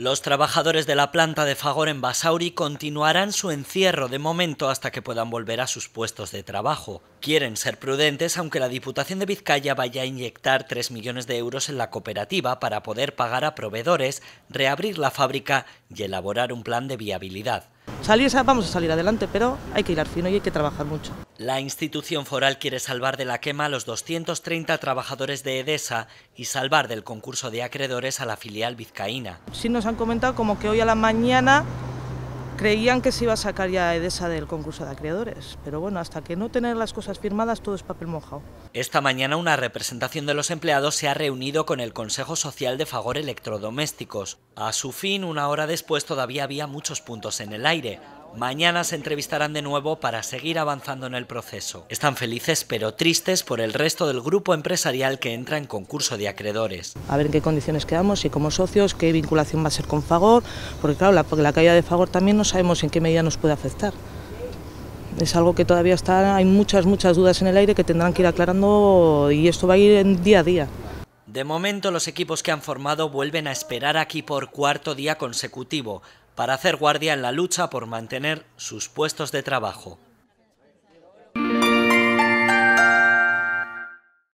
Los trabajadores de la planta de Fagor en Basauri continuarán su encierro de momento hasta que puedan volver a sus puestos de trabajo. Quieren ser prudentes aunque la Diputación de Vizcaya vaya a inyectar 3 millones de euros en la cooperativa para poder pagar a proveedores, reabrir la fábrica y elaborar un plan de viabilidad salir, vamos a salir adelante, pero hay que ir al fino y hay que trabajar mucho. La institución foral quiere salvar de la quema a los 230 trabajadores de EDESA y salvar del concurso de acreedores a la filial vizcaína. Sí nos han comentado como que hoy a la mañana creían que se iba a sacar ya EDESA del concurso de acreedores, pero bueno, hasta que no tener las cosas firmadas todo es papel mojado. Esta mañana una representación de los empleados se ha reunido con el Consejo Social de Fagor Electrodomésticos. A su fin, una hora después todavía había muchos puntos en el aire. Mañana se entrevistarán de nuevo para seguir avanzando en el proceso. Están felices pero tristes por el resto del grupo empresarial que entra en concurso de acreedores. A ver en qué condiciones quedamos, y como socios, qué vinculación va a ser con Fagor, porque claro, la, la caída de Fagor también no sabemos en qué medida nos puede afectar. Es algo que todavía está, hay muchas, muchas dudas en el aire que tendrán que ir aclarando y esto va a ir día a día. De momento los equipos que han formado vuelven a esperar aquí por cuarto día consecutivo, para hacer guardia en la lucha por mantener sus puestos de trabajo.